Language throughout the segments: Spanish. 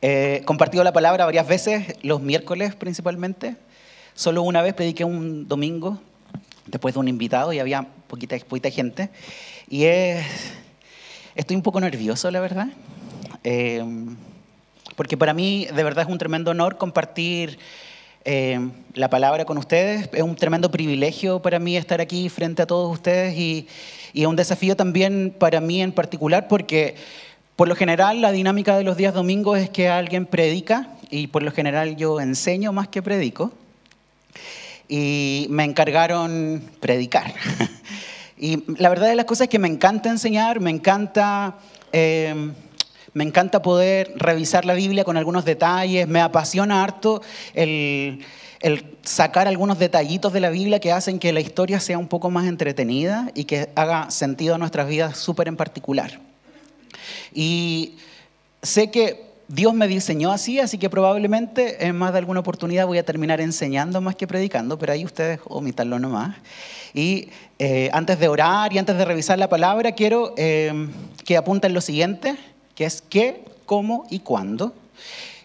Eh, compartido la palabra varias veces, los miércoles principalmente. Solo una vez prediqué un domingo, después de un invitado, y había poquita, gente. Y estoy un poco nervioso, la verdad. Em, porque para mí, de verdad, es un tremendo honor compartir em, la palabra con ustedes. Es un tremendo privilegio para mí estar aquí frente a todos ustedes y, es un desafío también para mí en particular, porque por lo general, la dinámica de los días domingos es que alguien predica, y por lo general yo enseño más que predico, y me encargaron predicar. y la verdad de las cosas es que me encanta enseñar, me encanta... Em, me encanta poder revisar la Biblia con algunos detalles, me apasiona harto el, sacar algunos detallitos de la Biblia que hacen que la historia sea un poco más entretenida y que haga sentido a nuestras vidas súper en particular. Y sé que Dios me diseñó así, así que probablemente en más de alguna oportunidad voy a terminar enseñando más que predicando, pero ahí ustedes omítanlo nomás. Y eh, antes de orar y antes de revisar la palabra, quiero eh, que apunten lo siguiente, que es qué, cómo y cuándo.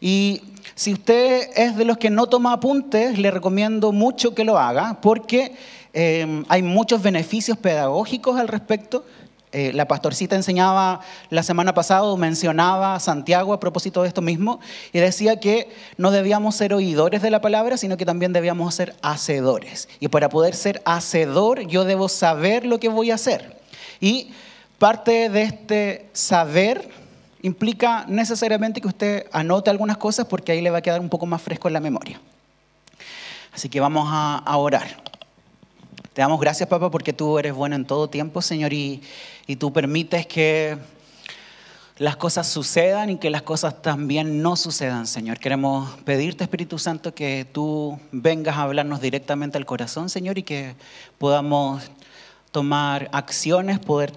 Y si usted es de los que no toma apuntes, le recomiendo mucho que lo haga, porque eh, hay muchos beneficios pedagógicos al respecto eh, la pastorcita enseñaba la semana pasada, mencionaba a Santiago a propósito de esto mismo, y decía que no debíamos ser oidores de la palabra, sino que también debíamos ser hacedores. Y para poder ser hacedor, yo debo saber lo que voy a hacer. Y parte de este saber implica necesariamente que usted anote algunas cosas porque ahí le va a quedar un poco más fresco en la memoria. Así que vamos a orar. Te damos gracias, papá, porque tú eres bueno en todo tiempo, Señor, y, y tú permites que las cosas sucedan y que las cosas también no sucedan, Señor. Queremos pedirte, Espíritu Santo, que tú vengas a hablarnos directamente al corazón, Señor, y que podamos tomar acciones, poder,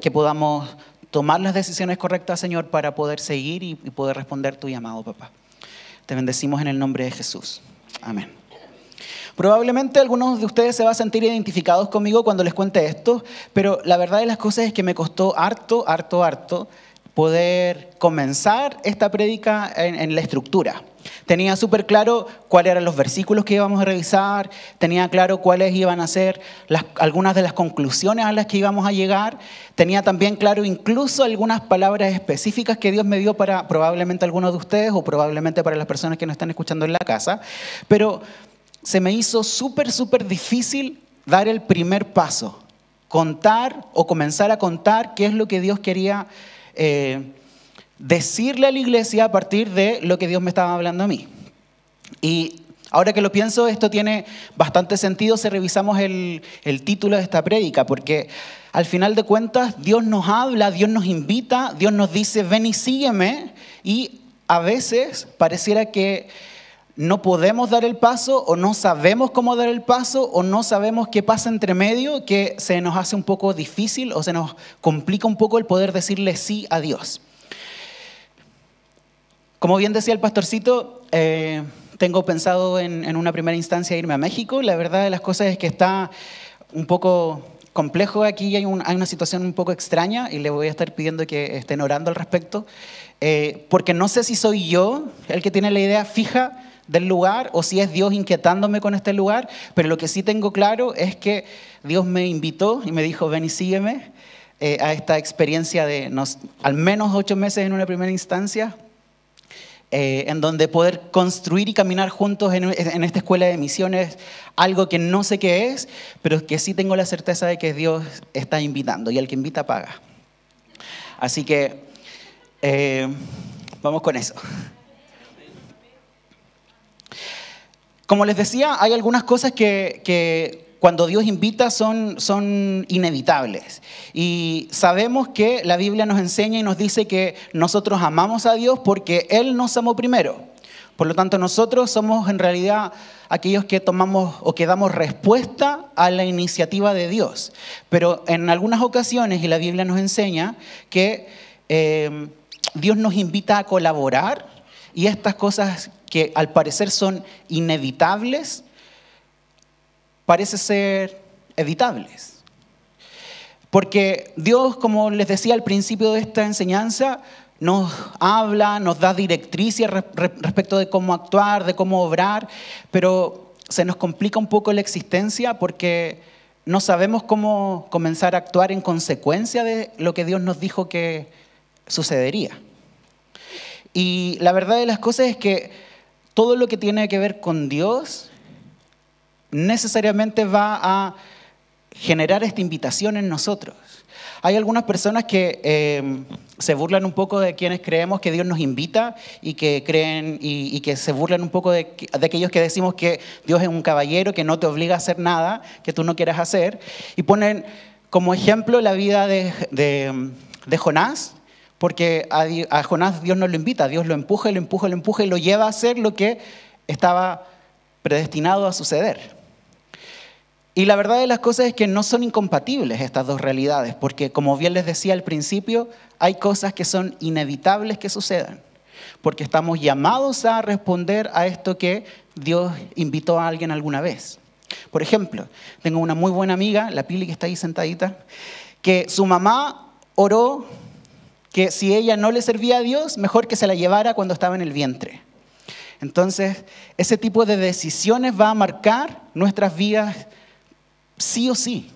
que podamos tomar las decisiones correctas, Señor, para poder seguir y poder responder tu llamado, papá. Te bendecimos en el nombre de Jesús. Amén. Probablemente algunos de ustedes se van a sentir identificados conmigo cuando les cuente esto, pero la verdad de las cosas es que me costó harto, harto, harto poder comenzar esta prédica en, la estructura. Tenía súper claro cuáles eran los versículos que íbamos a revisar, tenía claro cuáles iban a ser algunas de las conclusiones a las que íbamos a llegar, tenía también claro incluso algunas palabras específicas que Dios me dio para probablemente algunos de ustedes o probablemente para las personas que nos están escuchando en la casa, pero se me hizo súper, súper difícil dar el primer paso, contar o comenzar a contar qué es lo que Dios quería eh, decirle a la iglesia a partir de lo que Dios me estaba hablando a mí. Y ahora que lo pienso, esto tiene bastante sentido si revisamos el, el título de esta prédica, porque al final de cuentas Dios nos habla, Dios nos invita, Dios nos dice, ven y sígueme, y a veces pareciera que no podemos dar el paso o no sabemos cómo dar el paso o no sabemos qué pasa entre medio, que se nos hace un poco difícil o se nos complica un poco el poder decirle sí a Dios. Como bien decía el pastorcito, eh, tengo pensado en, una primera instancia irme a México. La verdad de las cosas es que está un poco complejo aquí, hay, hay una situación un poco extraña y le voy a estar pidiendo que estén orando al respecto, eh, porque no sé si soy yo el que tiene la idea fija del lugar o si es Dios inquietándome con este lugar, pero lo que sí tengo claro es que Dios me invitó y me dijo, ven y sígueme eh, a esta experiencia de nos, al menos ocho meses en una primera instancia, eh, en donde poder construir y caminar juntos en, esta escuela de misiones, algo que no sé qué es, pero que sí tengo la certeza de que Dios está invitando y el que invita paga. Así que eh, vamos con eso. Como les decía, hay algunas cosas que, cuando Dios invita son, son inevitables. Y sabemos que la Biblia nos enseña y nos dice que nosotros amamos a Dios porque Él nos amó primero. Por lo tanto, nosotros somos en realidad aquellos que tomamos o que damos respuesta a la iniciativa de Dios. Pero en algunas ocasiones, y la Biblia nos enseña, que eh, Dios nos invita a colaborar y estas cosas que al parecer son inevitables, parece ser evitables. Porque Dios, como les decía al principio de esta enseñanza, nos habla, nos da directrices respecto de cómo actuar, de cómo obrar, pero se nos complica un poco la existencia porque no sabemos cómo comenzar a actuar en consecuencia de lo que Dios nos dijo que sucedería. Y la verdad de las cosas es que todo lo que tiene que ver con Dios necesariamente va a generar esta invitación en nosotros. Hay algunas personas que em, se burlan un poco de quienes creemos que Dios nos invita y que creen y, que se burlan un poco de, aquellos que decimos que Dios es un caballero, que no te obliga a hacer nada que tú no quieras hacer. Y ponen como ejemplo la vida de, de, de Jonás, porque a, Jonás Dios no lo invita, Dios lo empuja, lo empuja, lo empuja y lo lleva a hacer lo que estaba predestinado a suceder. Y la verdad de las cosas es que no son incompatibles estas dos realidades, porque como bien les decía al principio, hay cosas que son inevitables que sucedan, porque estamos llamados a responder a esto que Dios invitó a alguien alguna vez. Por ejemplo, tengo una muy buena amiga, la Pili que está ahí sentadita, que su mamá oró que si ella no le servía a Dios, mejor que se la llevara cuando estaba en el vientre. Entonces, ese tipo de decisiones va a marcar nuestras vidas sí o sí.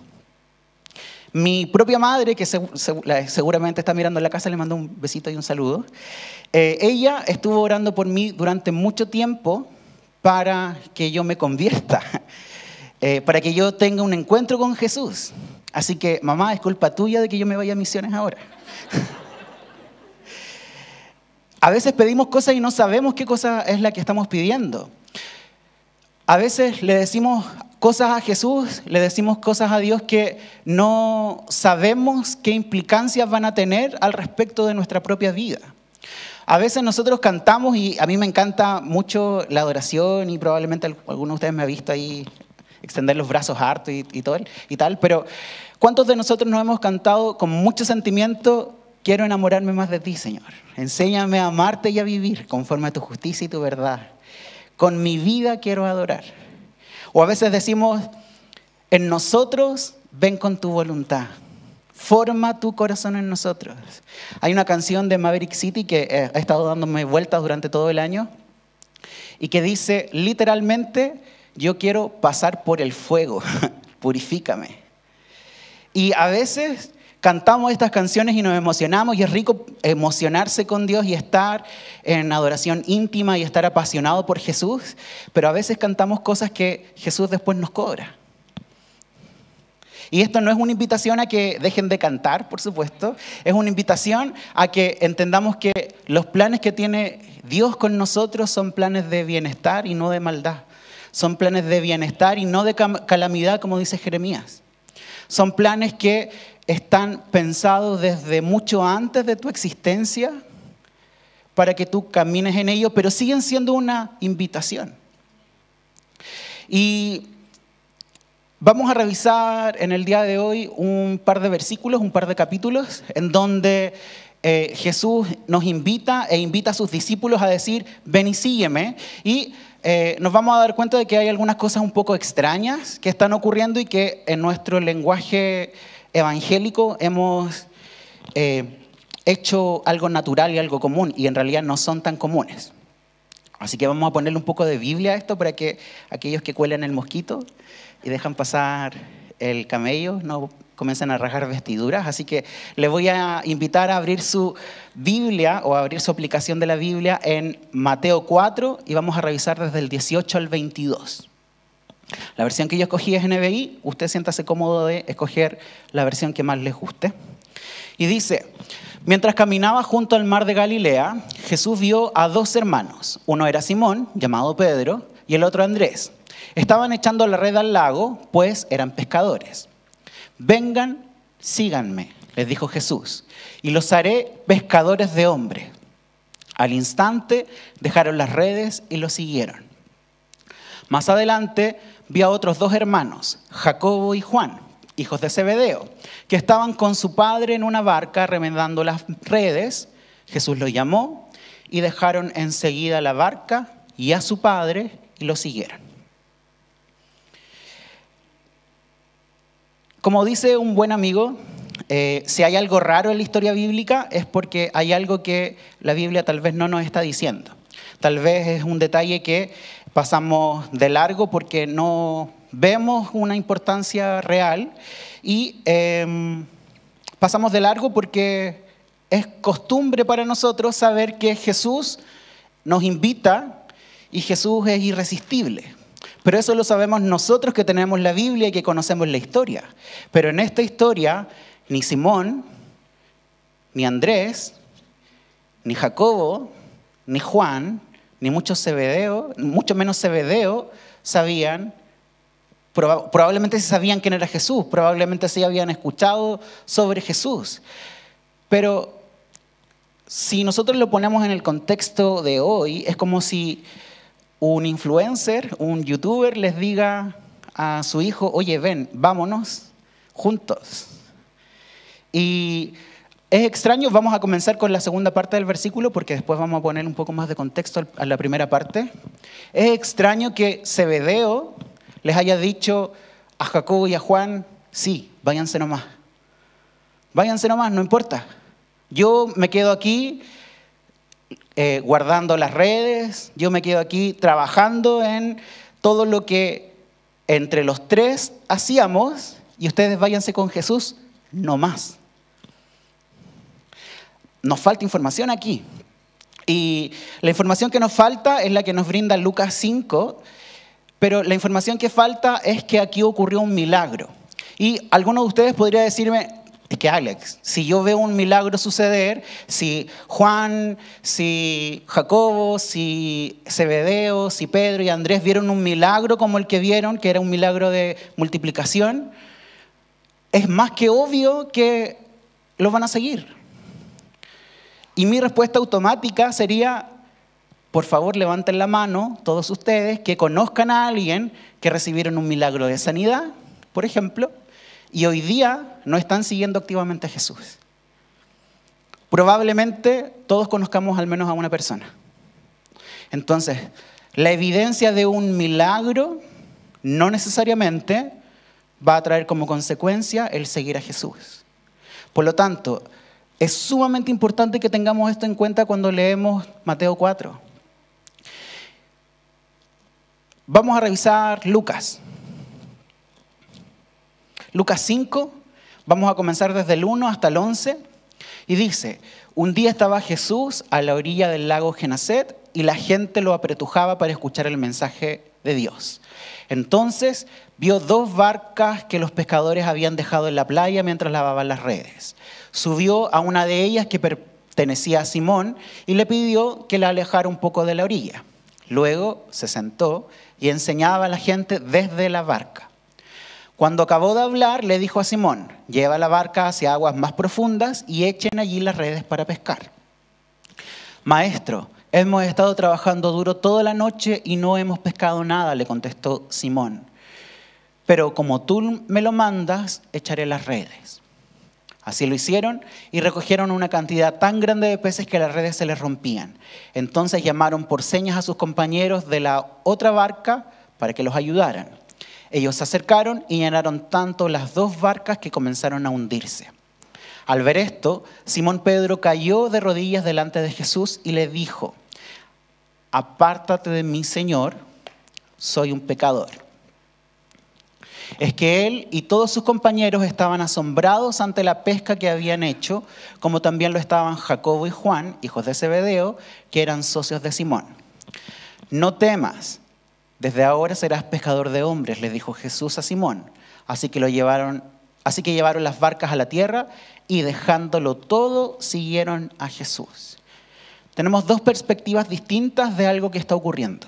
Mi propia madre, que seguramente está mirando en la casa, le mando un besito y un saludo. Eh, ella estuvo orando por mí durante mucho tiempo para que yo me convierta, eh, para que yo tenga un encuentro con Jesús. Así que, mamá, es culpa tuya de que yo me vaya a misiones ahora. A veces pedimos cosas y no sabemos qué cosa es la que estamos pidiendo. A veces le decimos cosas a Jesús, le decimos cosas a Dios que no sabemos qué implicancias van a tener al respecto de nuestra propia vida. A veces nosotros cantamos y a mí me encanta mucho la adoración y probablemente alguno de ustedes me ha visto ahí extender los brazos harto y, todo, y tal, pero ¿cuántos de nosotros nos hemos cantado con mucho sentimiento Quiero enamorarme más de ti, Señor. Enséñame a amarte y a vivir conforme a tu justicia y tu verdad. Con mi vida quiero adorar. O a veces decimos, en nosotros ven con tu voluntad. Forma tu corazón en nosotros. Hay una canción de Maverick City que eh, ha estado dándome vueltas durante todo el año y que dice literalmente, yo quiero pasar por el fuego, purifícame. Y a veces cantamos estas canciones y nos emocionamos y es rico emocionarse con Dios y estar en adoración íntima y estar apasionado por Jesús, pero a veces cantamos cosas que Jesús después nos cobra. Y esto no es una invitación a que dejen de cantar, por supuesto, es una invitación a que entendamos que los planes que tiene Dios con nosotros son planes de bienestar y no de maldad, son planes de bienestar y no de calamidad, como dice Jeremías. Son planes que están pensados desde mucho antes de tu existencia para que tú camines en ello, pero siguen siendo una invitación. Y vamos a revisar en el día de hoy un par de versículos, un par de capítulos, en donde eh, Jesús nos invita e invita a sus discípulos a decir, ven y sígueme. Y eh, nos vamos a dar cuenta de que hay algunas cosas un poco extrañas que están ocurriendo y que en nuestro lenguaje evangélico hemos eh, hecho algo natural y algo común y en realidad no son tan comunes. Así que vamos a ponerle un poco de Biblia a esto para que aquellos que cuelen el mosquito y dejan pasar el camello no, comienzan a rasgar vestiduras. Así que le voy a invitar a abrir su Biblia o a abrir su aplicación de la Biblia en Mateo 4 y vamos a revisar desde el 18 al 22. La versión que yo escogí es NBI, usted siéntase cómodo de escoger la versión que más le guste. Y dice, mientras caminaba junto al mar de Galilea, Jesús vio a dos hermanos. Uno era Simón, llamado Pedro, y el otro Andrés. Estaban echando la red al lago, pues eran pescadores vengan, síganme, les dijo Jesús, y los haré pescadores de hombres. Al instante dejaron las redes y lo siguieron. Más adelante vi a otros dos hermanos, Jacobo y Juan, hijos de Zebedeo, que estaban con su padre en una barca remendando las redes. Jesús los llamó y dejaron enseguida la barca y a su padre y lo siguieron. Como dice un buen amigo, eh, si hay algo raro en la historia bíblica es porque hay algo que la Biblia tal vez no nos está diciendo. Tal vez es un detalle que pasamos de largo porque no vemos una importancia real y em, pasamos de largo porque es costumbre para nosotros saber que Jesús nos invita y Jesús es irresistible. Pero eso lo sabemos nosotros que tenemos la Biblia y que conocemos la historia. Pero en esta historia, ni Simón, ni Andrés, ni Jacobo, ni Juan, ni muchos mucho menos Zebedeo, sabían, probablemente sabían quién era Jesús, probablemente sí habían escuchado sobre Jesús. Pero si nosotros lo ponemos en el contexto de hoy, es como si un influencer, un youtuber les diga a su hijo, oye, ven, vámonos juntos. Y es extraño, vamos a comenzar con la segunda parte del versículo porque después vamos a poner un poco más de contexto a la primera parte. Es extraño que Cebedeo les haya dicho a Jacob y a Juan, sí, váyanse nomás. Váyanse nomás, no importa. Yo me quedo aquí eh, guardando las redes, yo me quedo aquí trabajando en todo lo que entre los tres hacíamos y ustedes váyanse con Jesús, no más. Nos falta información aquí. Y la información que nos falta es la que nos brinda Lucas 5, pero la información que falta es que aquí ocurrió un milagro. Y alguno de ustedes podría decirme, es que Alex, si yo veo un milagro suceder, si Juan, si Jacobo, si Zebedeo, si Pedro y Andrés vieron un milagro como el que vieron, que era un milagro de multiplicación, es más que obvio que los van a seguir. Y mi respuesta automática sería, por favor levanten la mano todos ustedes que conozcan a alguien que recibieron un milagro de sanidad, por ejemplo y hoy día no están siguiendo activamente a Jesús. Probablemente todos conozcamos al menos a una persona. Entonces, la evidencia de un milagro no necesariamente va a traer como consecuencia el seguir a Jesús. Por lo tanto, es sumamente importante que tengamos esto en cuenta cuando leemos Mateo 4. Vamos a revisar Lucas. Lucas 5, vamos a comenzar desde el 1 hasta el 11, y dice, un día estaba Jesús a la orilla del lago Genacet y la gente lo apretujaba para escuchar el mensaje de Dios. Entonces vio dos barcas que los pescadores habían dejado en la playa mientras lavaban las redes. Subió a una de ellas que pertenecía a Simón y le pidió que la alejara un poco de la orilla. Luego se sentó y enseñaba a la gente desde la barca. Cuando acabó de hablar, le dijo a Simón, lleva la barca hacia aguas más profundas y echen allí las redes para pescar. Maestro, hemos estado trabajando duro toda la noche y no hemos pescado nada, le contestó Simón. Pero como tú me lo mandas, echaré las redes. Así lo hicieron y recogieron una cantidad tan grande de peces que las redes se les rompían. Entonces llamaron por señas a sus compañeros de la otra barca para que los ayudaran. Ellos se acercaron y llenaron tanto las dos barcas que comenzaron a hundirse. Al ver esto, Simón Pedro cayó de rodillas delante de Jesús y le dijo, apártate de mí, Señor, soy un pecador. Es que él y todos sus compañeros estaban asombrados ante la pesca que habían hecho, como también lo estaban Jacobo y Juan, hijos de Zebedeo, que eran socios de Simón. No temas, desde ahora serás pescador de hombres, le dijo Jesús a Simón. Así que lo llevaron, así que llevaron las barcas a la tierra y dejándolo todo siguieron a Jesús. Tenemos dos perspectivas distintas de algo que está ocurriendo.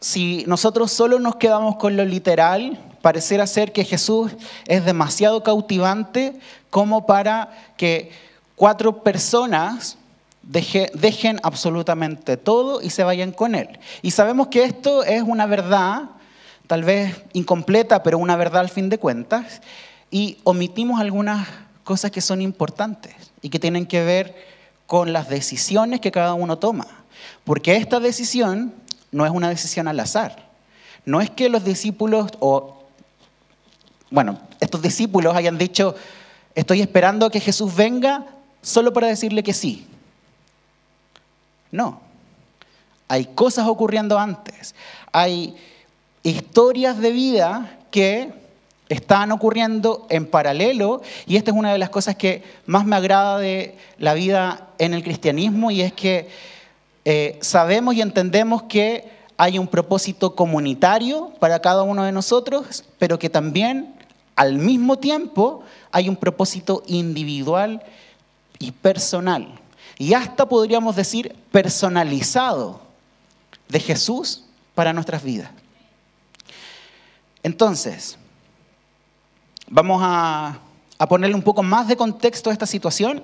Si nosotros solo nos quedamos con lo literal, parecerá ser que Jesús es demasiado cautivante como para que cuatro personas dejen absolutamente todo y se vayan con Él. Y sabemos que esto es una verdad, tal vez incompleta, pero una verdad al fin de cuentas, y omitimos algunas cosas que son importantes y que tienen que ver con las decisiones que cada uno toma. Porque esta decisión no es una decisión al azar. No es que los discípulos o, bueno, estos discípulos hayan dicho, estoy esperando a que Jesús venga solo para decirle que sí no. Hay cosas ocurriendo antes. Hay historias de vida que están ocurriendo en paralelo y esta es una de las cosas que más me agrada de la vida en el cristianismo y es que eh, sabemos y entendemos que hay un propósito comunitario para cada uno de nosotros, pero que también al mismo tiempo hay un propósito individual y personal y hasta podríamos decir personalizado de Jesús para nuestras vidas. Entonces, vamos a, ponerle un poco más de contexto a esta situación.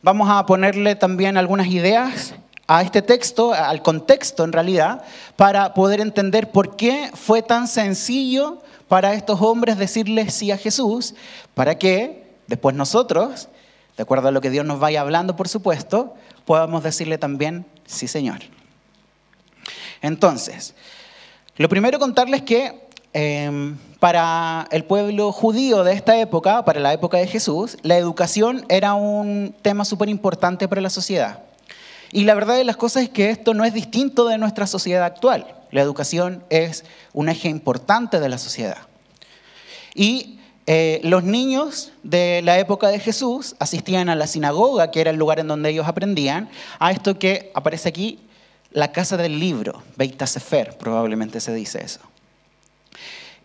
Vamos a ponerle también algunas ideas a este texto, al contexto en realidad, para poder entender por qué fue tan sencillo para estos hombres decirle sí a Jesús, para que después nosotros de acuerdo a lo que Dios nos vaya hablando, por supuesto, podamos decirle también, sí Señor. Entonces, lo primero contarles que em, para el pueblo judío de esta época, para la época de Jesús, la educación era un tema súper importante para la sociedad. Y la verdad de las cosas es que esto no es distinto de nuestra sociedad actual. La educación es un eje importante de la sociedad. Y eh, los niños de la época de Jesús asistían a la sinagoga, que era el lugar en donde ellos aprendían, a esto que aparece aquí, la casa del libro, Beit Sefer, probablemente se dice eso.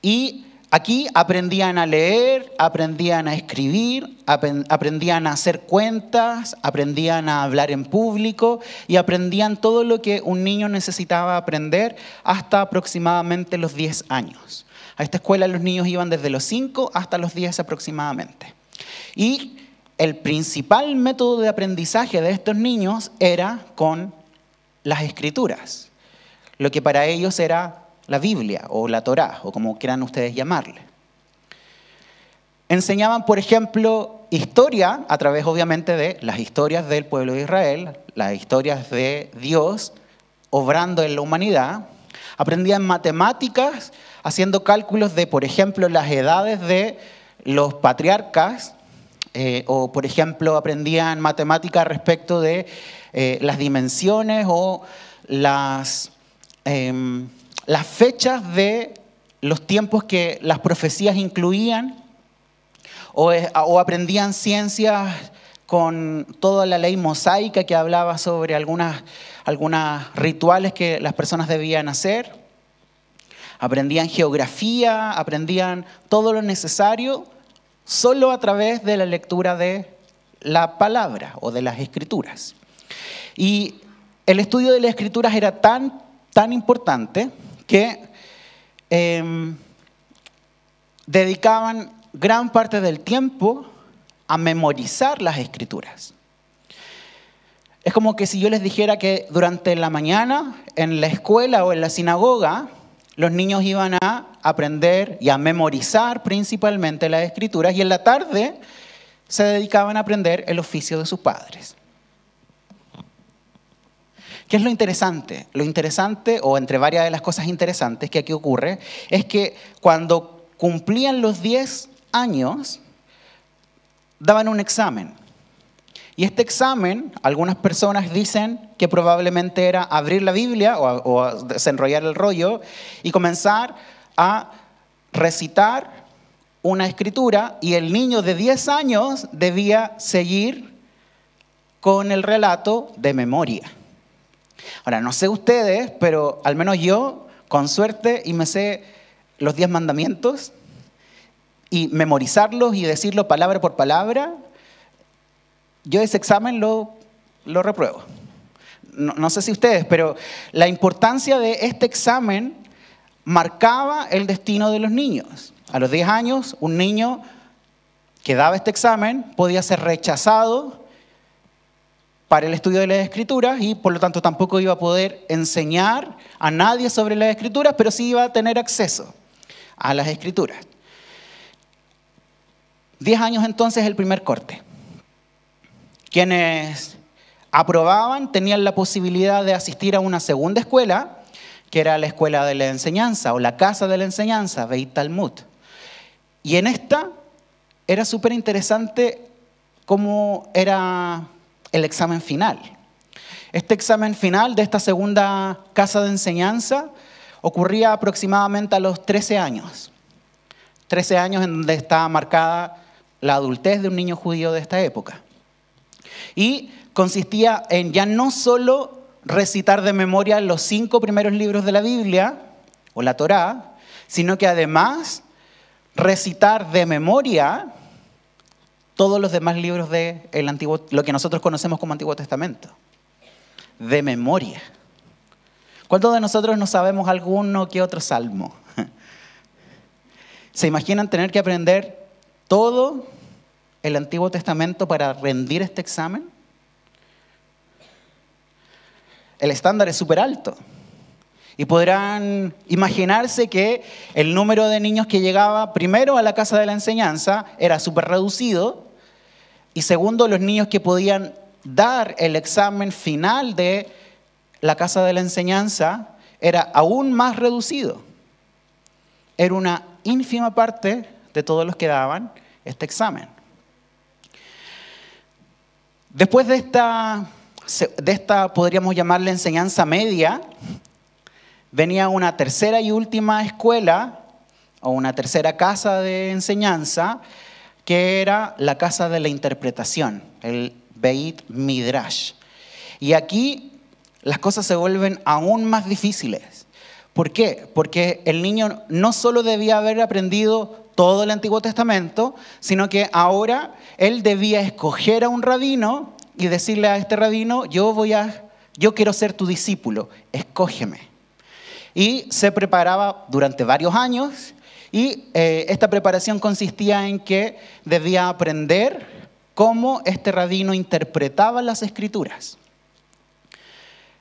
Y aquí aprendían a leer, aprendían a escribir, aprendían a hacer cuentas, aprendían a hablar en público y aprendían todo lo que un niño necesitaba aprender hasta aproximadamente los 10 años. A esta escuela los niños iban desde los 5 hasta los 10 aproximadamente. Y el principal método de aprendizaje de estos niños era con las escrituras, lo que para ellos era la Biblia o la Torá, o como quieran ustedes llamarle. Enseñaban, por ejemplo, historia a través, obviamente, de las historias del pueblo de Israel, las historias de Dios obrando en la humanidad. Aprendían matemáticas haciendo cálculos de, por ejemplo, las edades de los patriarcas, eh, o por ejemplo aprendían matemáticas respecto de eh, las dimensiones o em, las, fechas de los tiempos que las profecías incluían, eh, o, aprendían ciencias con toda la ley mosaica que hablaba sobre algunos rituales que las personas debían hacer. Aprendían geografía, aprendían todo lo necesario solo a través de la lectura de la palabra o de las escrituras. Y el estudio de las escrituras era tan, tan importante que em, dedicaban gran parte del tiempo a memorizar las escrituras. Es como que si yo les dijera que durante la mañana en la escuela o en la sinagoga los niños iban a aprender y a memorizar principalmente las escrituras y en la tarde se dedicaban a aprender el oficio de sus padres. ¿Qué es lo interesante? Lo interesante, o entre varias de las cosas interesantes que aquí ocurre, es que cuando cumplían los 10 años, daban un examen. Y este examen, algunas personas dicen, que probablemente era abrir la Biblia o, desenrollar el rollo y comenzar a recitar una escritura y el niño de 10 años debía seguir con el relato de memoria. Ahora, no sé ustedes, pero al menos yo, con suerte, y me sé los 10 mandamientos, y memorizarlos y decirlo palabra por palabra, yo ese examen lo, lo repruebo no, sé si ustedes, pero la importancia de este examen marcaba el destino de los niños. A los 10 años, un niño que daba este examen podía ser rechazado para el estudio de las escrituras y por lo tanto tampoco iba a poder enseñar a nadie sobre las escrituras, pero sí iba a tener acceso a las escrituras. Diez años entonces el primer corte. Quienes aprobaban tenían la posibilidad de asistir a una segunda escuela, que era la escuela de la enseñanza o la casa de la enseñanza, Beit Talmud. Y en esta era súper interesante cómo era el examen final. Este examen final de esta segunda casa de enseñanza ocurría aproximadamente a los 13 años. 13 años en donde estaba marcada la adultez de un niño judío de esta época. Y consistía en ya no solo recitar de memoria los cinco primeros libros de la Biblia o la Torá, sino que además recitar de memoria todos los demás libros de el antiguo, lo que nosotros conocemos como Antiguo Testamento. De memoria. ¿Cuántos de nosotros no sabemos alguno que otro salmo? ¿Se imaginan tener que aprender todo el Antiguo Testamento para rendir este examen? el estándar es súper alto. Y podrán imaginarse que el número de niños que llegaba primero a la casa de la enseñanza era súper reducido y segundo los niños que podían dar el examen final de la casa de la enseñanza era aún más reducido. Era una ínfima parte de todos los que daban este examen. Después de esta de esta podríamos llamarle enseñanza media, venía una tercera y última escuela o una tercera casa de enseñanza que era la casa de la interpretación, el Beit Midrash. Y aquí las cosas se vuelven aún más difíciles. ¿Por qué? Porque el niño no solo debía haber aprendido todo el Antiguo Testamento, sino que ahora él debía escoger a un rabino y decirle a este rabino, yo voy a, yo quiero ser tu discípulo, escógeme. Y se preparaba durante varios años y eh, esta preparación consistía en que debía aprender cómo este rabino interpretaba las escrituras.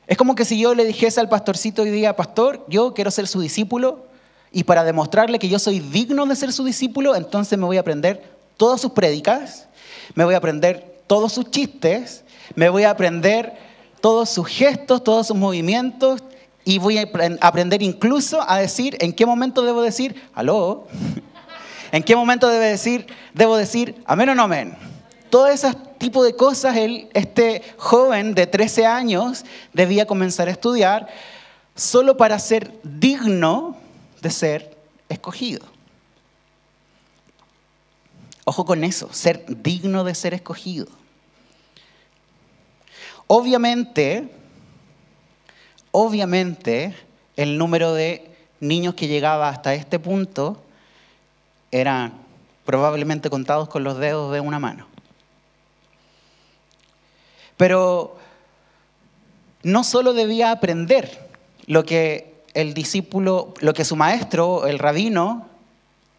Es como que si yo le dijese al pastorcito hoy día, pastor, yo quiero ser su discípulo y para demostrarle que yo soy digno de ser su discípulo, entonces me voy a aprender todas sus prédicas, me voy a aprender todos sus chistes, me voy a aprender todos sus gestos, todos sus movimientos y voy a aprender incluso a decir en qué momento debo decir aló, en qué momento debo decir, debo decir amén o no amén. Todo ese tipo de cosas este joven de 13 años debía comenzar a estudiar solo para ser digno de ser escogido. Ojo con eso, ser digno de ser escogido. Obviamente, obviamente, el número de niños que llegaba hasta este punto eran probablemente contados con los dedos de una mano. Pero no solo debía aprender lo que el discípulo, lo que su maestro, el rabino,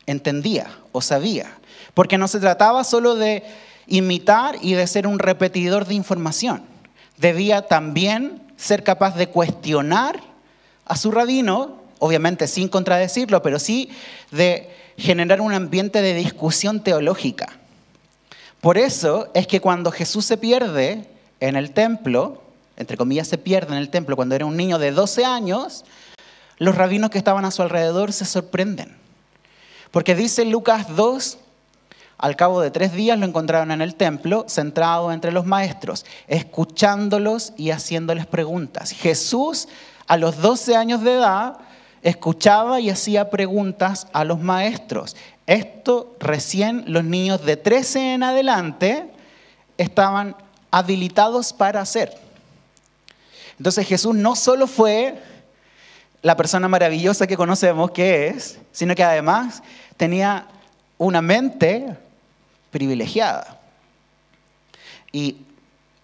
entendía o sabía, porque no se trataba solo de imitar y de ser un repetidor de información debía también ser capaz de cuestionar a su rabino, obviamente sin contradecirlo, pero sí de generar un ambiente de discusión teológica. Por eso es que cuando Jesús se pierde en el templo, entre comillas se pierde en el templo cuando era un niño de 12 años, los rabinos que estaban a su alrededor se sorprenden. Porque dice Lucas 2 al cabo de tres días lo encontraron en el templo, centrado entre los maestros, escuchándolos y haciéndoles preguntas. Jesús, a los 12 años de edad, escuchaba y hacía preguntas a los maestros. Esto recién los niños de 13 en adelante estaban habilitados para hacer. Entonces Jesús no solo fue la persona maravillosa que conocemos que es, sino que además tenía una mente privilegiada. Y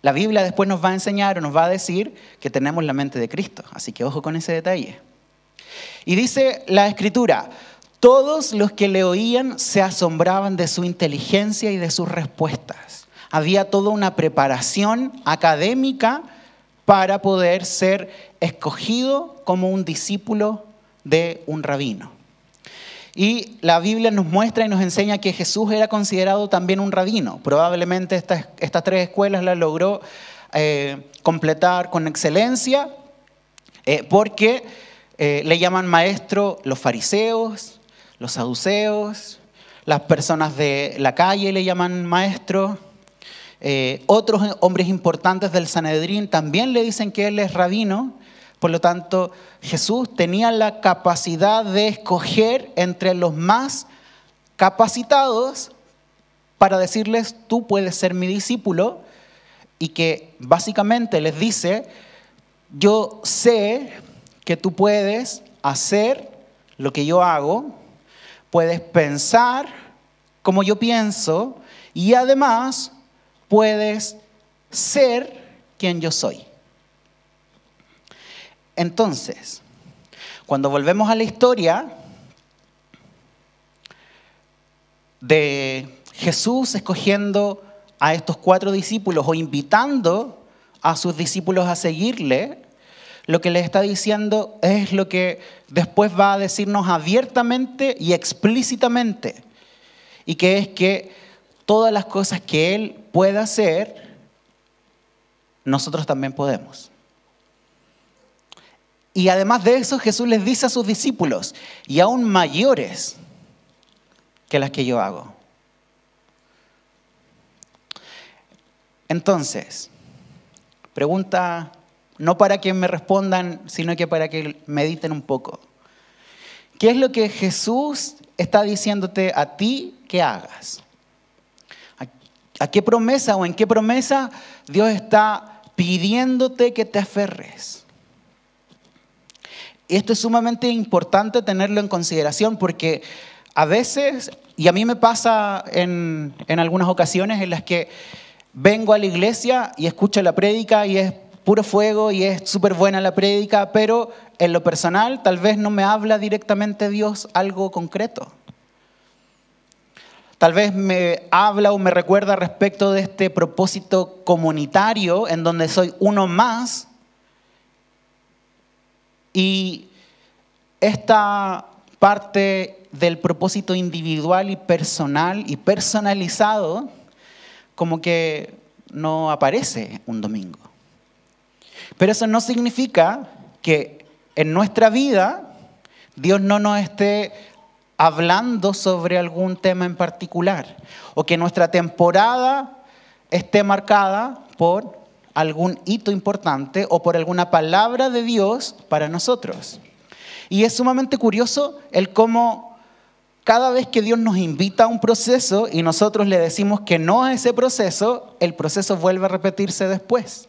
la Biblia después nos va a enseñar o nos va a decir que tenemos la mente de Cristo, así que ojo con ese detalle. Y dice la escritura, todos los que le oían se asombraban de su inteligencia y de sus respuestas. Había toda una preparación académica para poder ser escogido como un discípulo de un rabino. Y la Biblia nos muestra y nos enseña que Jesús era considerado también un rabino. Probablemente estas, tres escuelas las logró eh, completar con excelencia eh, porque eh, le llaman maestro los fariseos, los saduceos, las personas de la calle le llaman maestro. otros hombres importantes del Sanedrín también le dicen que él es rabino por lo tanto, Jesús tenía la capacidad de escoger entre los más capacitados para decirles, tú puedes ser mi discípulo, y que básicamente les dice, yo sé que tú puedes hacer lo que yo hago, puedes pensar como yo pienso, y además puedes ser quien yo soy. Entonces, cuando volvemos a la historia de Jesús escogiendo a estos cuatro discípulos o invitando a sus discípulos a seguirle, lo que le está diciendo es lo que después va a decirnos abiertamente y explícitamente, y que es que todas las cosas que Él pueda hacer, nosotros también podemos. Y además de eso, Jesús les dice a sus discípulos, y aún mayores que las que yo hago. Entonces, pregunta no para que me respondan, sino que para que mediten un poco. ¿Qué es lo que Jesús está diciéndote a ti que hagas? ¿A qué promesa o en qué promesa Dios está pidiéndote que te aferres? Y esto es sumamente importante tenerlo en consideración porque a veces, y a mí me pasa en, en algunas ocasiones en las que vengo a la iglesia y escucho la prédica y es puro fuego y es súper buena la prédica, pero en lo personal tal vez no me habla directamente Dios algo concreto. Tal vez me habla o me recuerda respecto de este propósito comunitario en donde soy uno más y esta parte del propósito individual y personal y personalizado como que no aparece un domingo. Pero eso no significa que en nuestra vida Dios no nos esté hablando sobre algún tema en particular o que nuestra temporada esté marcada por algún hito importante o por alguna palabra de Dios para nosotros. Y es sumamente curioso el cómo cada vez que Dios nos invita a un proceso y nosotros le decimos que no a ese proceso, el proceso vuelve a repetirse después.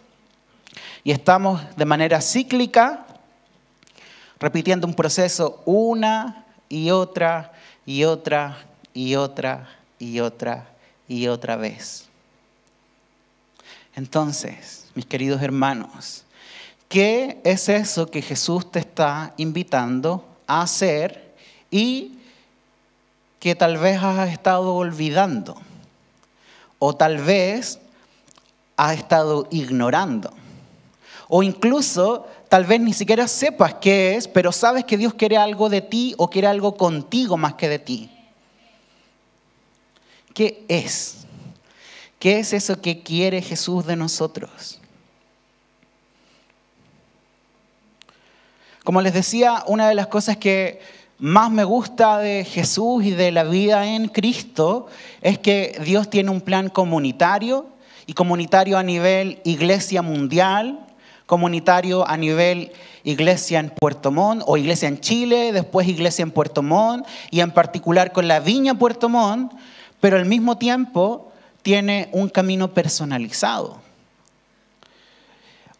Y estamos de manera cíclica repitiendo un proceso una y otra y otra y otra y otra y otra vez. Entonces, mis queridos hermanos, ¿qué es eso que Jesús te está invitando a hacer y que tal vez has estado olvidando? O tal vez has estado ignorando. O incluso tal vez ni siquiera sepas qué es, pero sabes que Dios quiere algo de ti o quiere algo contigo más que de ti. ¿Qué es? ¿Qué es eso que quiere Jesús de nosotros? Como les decía, una de las cosas que más me gusta de Jesús y de la vida en Cristo es que Dios tiene un plan comunitario y comunitario a nivel iglesia mundial, comunitario a nivel iglesia en Puerto Montt o iglesia en Chile, después iglesia en Puerto Montt y en particular con la viña Puerto Montt, pero al mismo tiempo tiene un camino personalizado.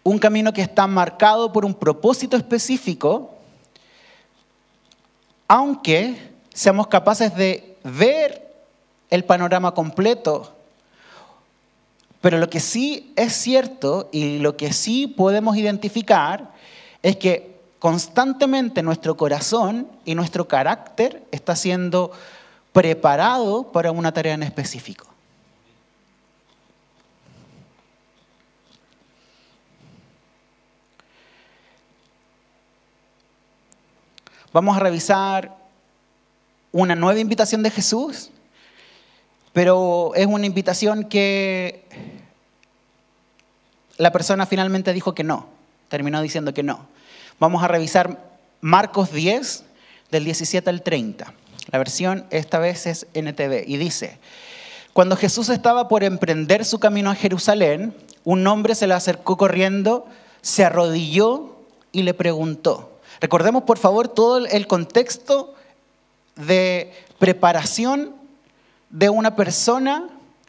Un camino que está marcado por un propósito específico, aunque seamos capaces de ver el panorama completo. Pero lo que sí es cierto y lo que sí podemos identificar es que constantemente nuestro corazón y nuestro carácter está siendo preparado para una tarea en específico. Vamos a revisar una nueva invitación de Jesús, pero es una invitación que la persona finalmente dijo que no, terminó diciendo que no. Vamos a revisar Marcos 10, del 17 al 30. La versión esta vez es NTV y dice, cuando Jesús estaba por emprender su camino a Jerusalén, un hombre se le acercó corriendo, se arrodilló y le preguntó, Recordemos, por favor, todo el contexto de preparación de una persona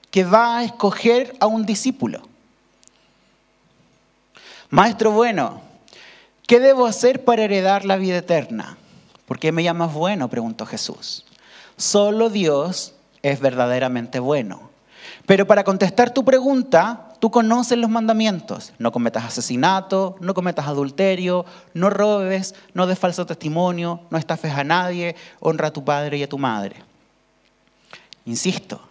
que va a escoger a un discípulo. Maestro bueno, ¿qué debo hacer para heredar la vida eterna? ¿Por qué me llamas bueno? preguntó Jesús. Solo Dios es verdaderamente bueno. Pero para contestar tu pregunta, tú conoces los mandamientos. No cometas asesinato, no cometas adulterio, no robes, no des falso testimonio, no estafes a nadie, honra a tu padre y a tu madre. Insisto,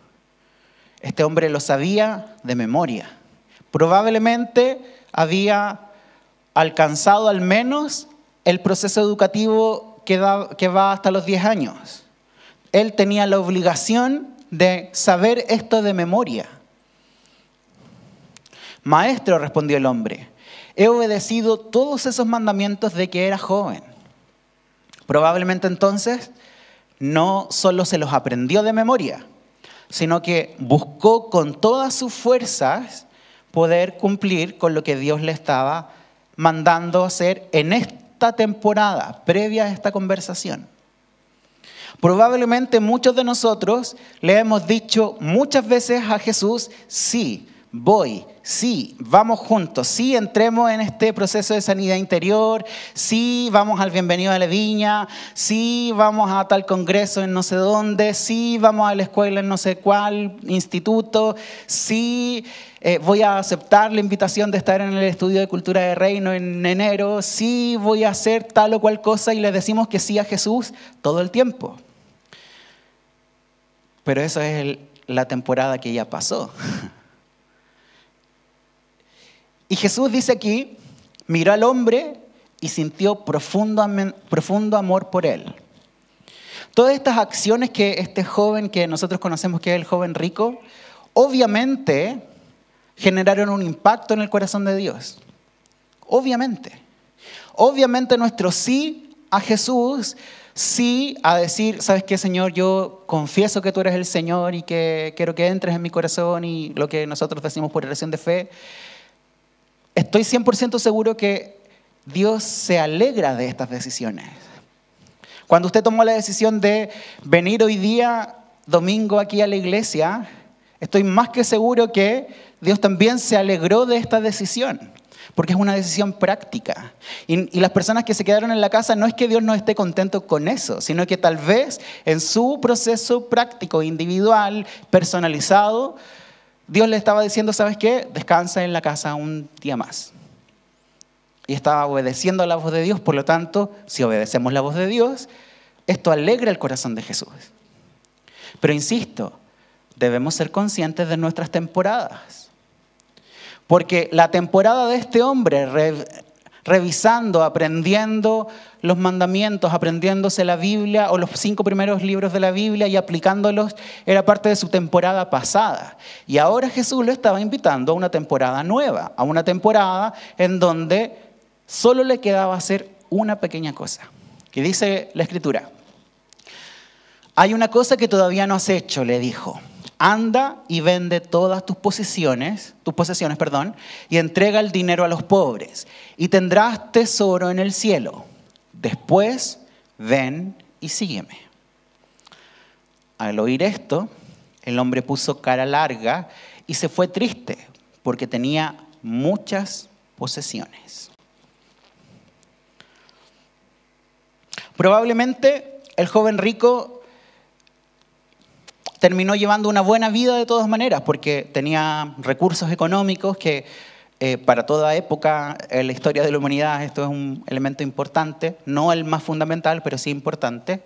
este hombre lo sabía de memoria. Probablemente había alcanzado al menos el proceso educativo que, va hasta los 10 años. Él tenía la obligación de saber esto de memoria. Maestro, respondió el hombre, he obedecido todos esos mandamientos de que era joven. Probablemente entonces no solo se los aprendió de memoria, sino que buscó con todas sus fuerzas poder cumplir con lo que Dios le estaba mandando hacer en esta temporada, previa a esta conversación. Probablemente muchos de nosotros le hemos dicho muchas veces a Jesús, sí, voy, Sí, vamos juntos, sí entremos en este proceso de sanidad interior, sí vamos al bienvenido a la viña, sí vamos a tal congreso en no sé dónde, sí vamos a la escuela en no sé cuál instituto, sí eh, voy a aceptar la invitación de estar en el estudio de cultura de reino en enero, sí voy a hacer tal o cual cosa y le decimos que sí a Jesús todo el tiempo. Pero eso es la temporada que ya pasó. Y Jesús dice aquí, miró al hombre y sintió profundo, amor por él. Todas estas acciones que este joven que nosotros conocemos que es el joven rico, obviamente generaron un impacto en el corazón de Dios. Obviamente. Obviamente nuestro sí a Jesús, sí a decir, ¿sabes qué, Señor? Yo confieso que tú eres el Señor y que quiero que entres en mi corazón y lo que nosotros decimos por oración de fe, estoy 100% seguro que Dios se alegra de estas decisiones. Cuando usted tomó la decisión de venir hoy día, domingo, aquí a la iglesia, estoy más que seguro que Dios también se alegró de esta decisión, porque es una decisión práctica. Y, y, las personas que se quedaron en la casa, no es que Dios no esté contento con eso, sino que tal vez en su proceso práctico, individual, personalizado, Dios le estaba diciendo, ¿sabes qué? Descansa en la casa un día más. Y estaba obedeciendo a la voz de Dios, por lo tanto, si obedecemos la voz de Dios, esto alegra el corazón de Jesús. Pero insisto, debemos ser conscientes de nuestras temporadas. Porque la temporada de este hombre, revisando, aprendiendo, los mandamientos, aprendiéndose la Biblia o los cinco primeros libros de la Biblia y aplicándolos, era parte de su temporada pasada. Y ahora Jesús lo estaba invitando a una temporada nueva, a una temporada en donde solo le quedaba hacer una pequeña cosa, que dice la Escritura. Hay una cosa que todavía no has hecho, le dijo. Anda y vende todas tus posesiones, tus posesiones, perdón, y entrega el dinero a los pobres, y tendrás tesoro en el cielo Después, ven y sígueme. Al oír esto, el hombre puso cara larga y se fue triste porque tenía muchas posesiones. Probablemente el joven rico terminó llevando una buena vida de todas maneras porque tenía recursos económicos que eh, para toda época en eh, la historia de la humanidad, esto es un elemento importante, no el más fundamental, pero sí importante.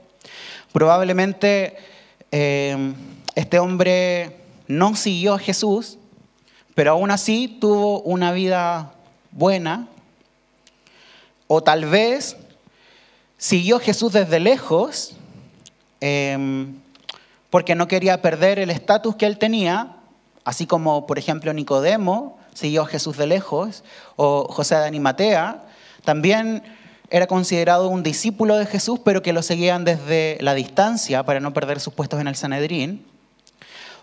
Probablemente eh, este hombre no siguió a Jesús, pero aún así tuvo una vida buena, o tal vez siguió a Jesús desde lejos, em, porque no quería perder el estatus que él tenía, así como por ejemplo Nicodemo, siguió a Jesús de lejos, o José de Animatea, también era considerado un discípulo de Jesús, pero que lo seguían desde la distancia para no perder sus puestos en el Sanedrín.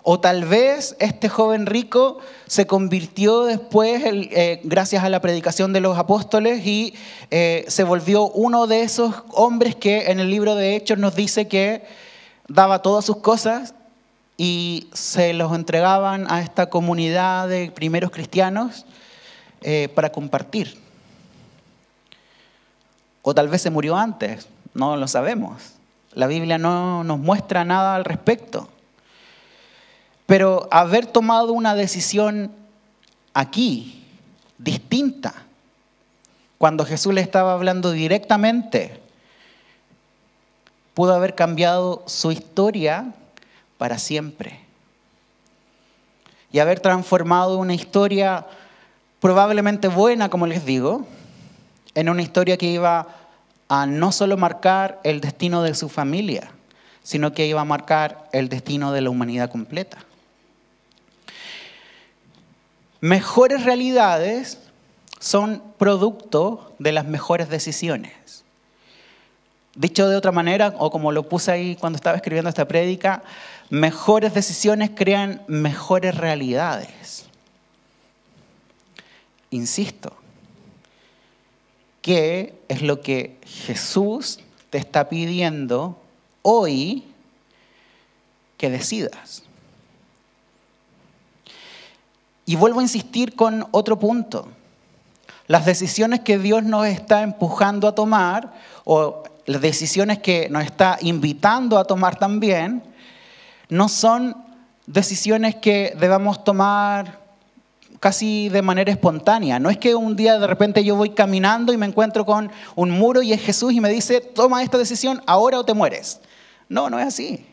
O tal vez este joven rico se convirtió después, eh, gracias a la predicación de los apóstoles, y eh, se volvió uno de esos hombres que en el libro de Hechos nos dice que daba todas sus cosas y se los entregaban a esta comunidad de primeros cristianos eh, para compartir. O tal vez se murió antes, no lo sabemos. La Biblia no nos muestra nada al respecto. Pero haber tomado una decisión aquí, distinta, cuando Jesús le estaba hablando directamente, pudo haber cambiado su historia para siempre. Y haber transformado una historia probablemente buena, como les digo, en una historia que iba a no solo marcar el destino de su familia, sino que iba a marcar el destino de la humanidad completa. Mejores realidades son producto de las mejores decisiones. Dicho de otra manera, o como lo puse ahí cuando estaba escribiendo esta prédica, Mejores decisiones crean mejores realidades. Insisto, ¿qué es lo que Jesús te está pidiendo hoy que decidas? Y vuelvo a insistir con otro punto. Las decisiones que Dios nos está empujando a tomar o las decisiones que nos está invitando a tomar también no son decisiones que debamos tomar casi de manera espontánea. No es que un día de repente yo voy caminando y me encuentro con un muro y es Jesús y me dice, toma esta decisión ahora o te mueres. No, no es así.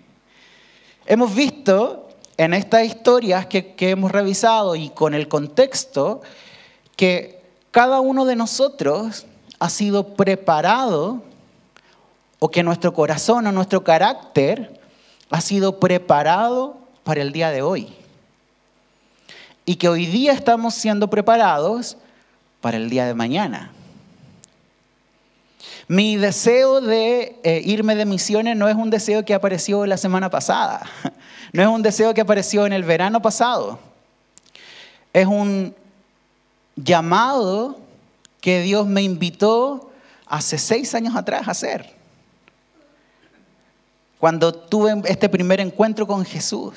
Hemos visto en estas historias que, que hemos revisado y con el contexto que cada uno de nosotros ha sido preparado o que nuestro corazón o nuestro carácter ha sido preparado para el día de hoy. Y que hoy día estamos siendo preparados para el día de mañana. Mi deseo de eh, irme de misiones no es un deseo que apareció la semana pasada, no es un deseo que apareció en el verano pasado, es un llamado que Dios me invitó hace seis años atrás a hacer cuando tuve este primer encuentro con Jesús.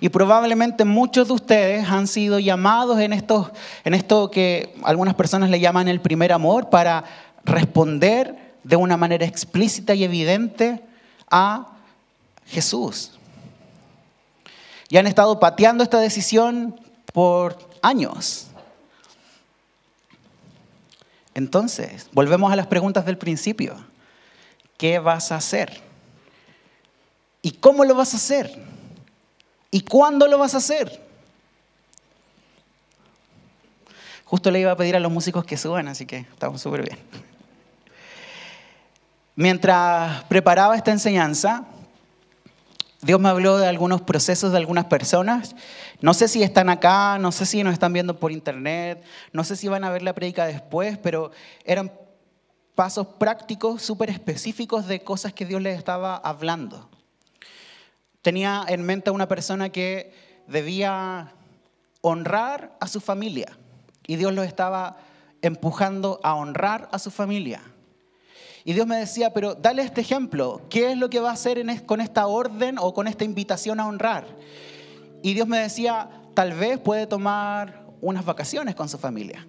Y probablemente muchos de ustedes han sido llamados en, en esto que algunas personas le llaman el primer amor para responder de una manera explícita y evidente a Jesús. Y han estado pateando esta decisión por años. Entonces, volvemos a las preguntas del principio. ¿Qué vas a hacer? ¿Y cómo lo vas a hacer? ¿Y cuándo lo vas a hacer? Justo le iba a pedir a los músicos que suban, así que estamos súper bien. Mientras preparaba esta enseñanza, Dios me habló de algunos procesos de algunas personas. No sé si están acá, no sé si nos están viendo por internet, no sé si van a ver la predica después, pero eran pasos prácticos, súper específicos de cosas que Dios les estaba hablando. Tenía en mente a una persona que debía honrar a su familia y Dios lo estaba empujando a honrar a su familia. Y Dios me decía, pero dale este ejemplo, ¿qué es lo que va a hacer con esta orden o con esta invitación a honrar? Y Dios me decía, tal vez puede tomar unas vacaciones con su familia.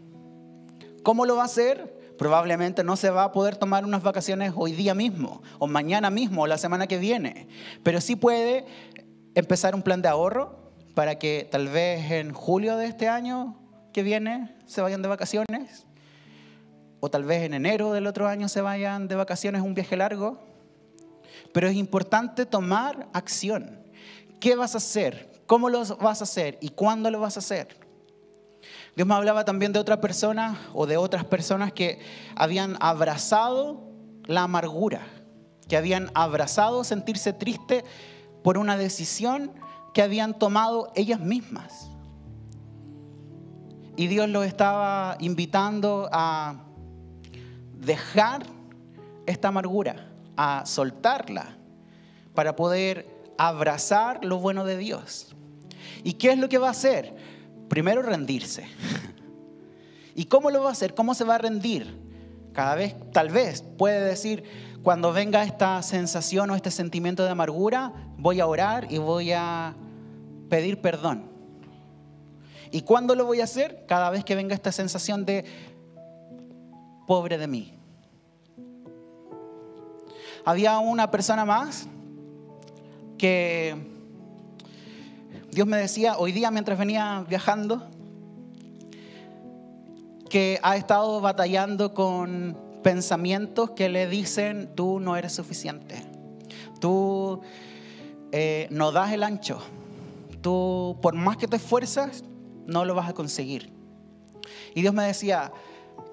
¿Cómo lo va a hacer? Probablemente no se va a poder tomar unas vacaciones hoy día mismo, o mañana mismo, o la semana que viene, pero sí puede empezar un plan de ahorro para que tal vez en julio de este año que viene se vayan de vacaciones, o tal vez en enero del otro año se vayan de vacaciones un viaje largo. Pero es importante tomar acción. ¿Qué vas a hacer? ¿Cómo lo vas a hacer? ¿Y cuándo lo vas a hacer? Dios me hablaba también de otra persona o de otras personas que habían abrazado la amargura, que habían abrazado sentirse triste por una decisión que habían tomado ellas mismas. Y Dios los estaba invitando a dejar esta amargura, a soltarla, para poder abrazar lo bueno de Dios. ¿Y qué es lo que va a hacer? Primero rendirse. ¿Y cómo lo va a hacer? ¿Cómo se va a rendir? Cada vez, tal vez, puede decir, cuando venga esta sensación o este sentimiento de amargura, voy a orar y voy a pedir perdón. ¿Y cuándo lo voy a hacer? Cada vez que venga esta sensación de pobre de mí. Había una persona más que Dios me decía hoy día mientras venía viajando que ha estado batallando con pensamientos que le dicen, tú no eres suficiente, tú eh, no das el ancho, tú por más que te esfuerzas, no lo vas a conseguir. Y Dios me decía,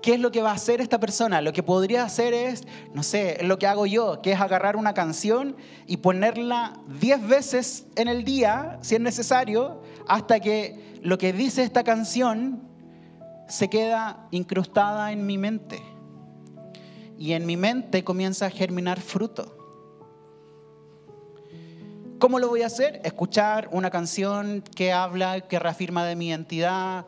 ¿qué es lo que va a hacer esta persona? Lo que podría hacer es, no sé, lo que hago yo, que es agarrar una canción y ponerla 10 veces en el día, si es necesario, hasta que lo que dice esta canción se queda incrustada en mi mente. Y en mi mente comienza a germinar fruto. ¿Cómo lo voy a hacer? Escuchar una canción que habla, que reafirma de mi identidad,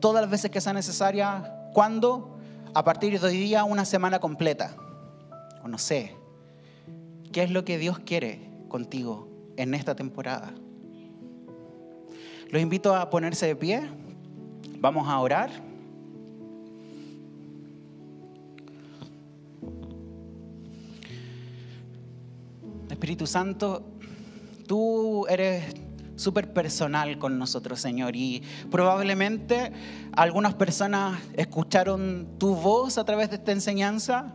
todas las veces que sea necesaria, ¿Cuándo? A partir de hoy día, una semana completa. O no sé. ¿Qué es lo que Dios quiere contigo en esta temporada? Los invito a ponerse de pie. Vamos a orar. Espíritu Santo, tú eres súper personal con nosotros, Señor. Y probablemente algunas personas escucharon tu voz a través de esta enseñanza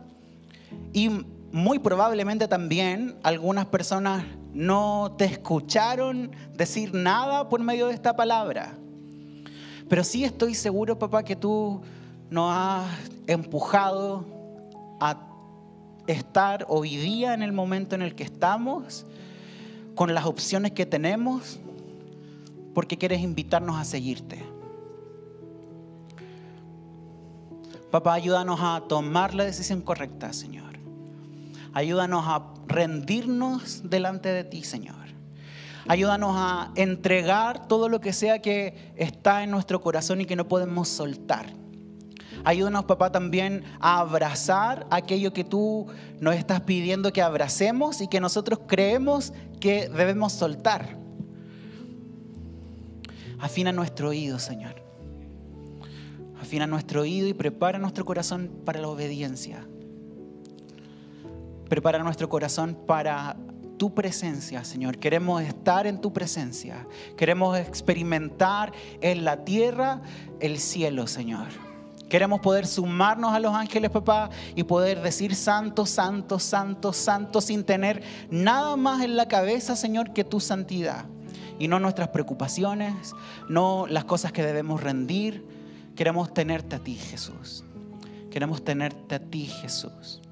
y muy probablemente también algunas personas no te escucharon decir nada por medio de esta palabra. Pero sí estoy seguro, papá, que tú nos has empujado a estar hoy día en el momento en el que estamos, con las opciones que tenemos, porque quieres invitarnos a seguirte. Papá, ayúdanos a tomar la decisión correcta, Señor. Ayúdanos a rendirnos delante de ti, Señor. Ayúdanos a entregar todo lo que sea que está en nuestro corazón y que no podemos soltar. Ayúdanos, papá, también a abrazar aquello que tú nos estás pidiendo que abracemos y que nosotros creemos que debemos soltar. Afina nuestro oído, Señor. Afina nuestro oído y prepara nuestro corazón para la obediencia. Prepara nuestro corazón para tu presencia, Señor. Queremos estar en tu presencia. Queremos experimentar en la tierra el cielo, Señor. Queremos poder sumarnos a los ángeles, papá, y poder decir santo, santo, santo, santo, sin tener nada más en la cabeza, Señor, que tu santidad y no nuestras preocupaciones, no las cosas que debemos rendir. Queremos tenerte a ti, Jesús. Queremos tenerte a ti, Jesús.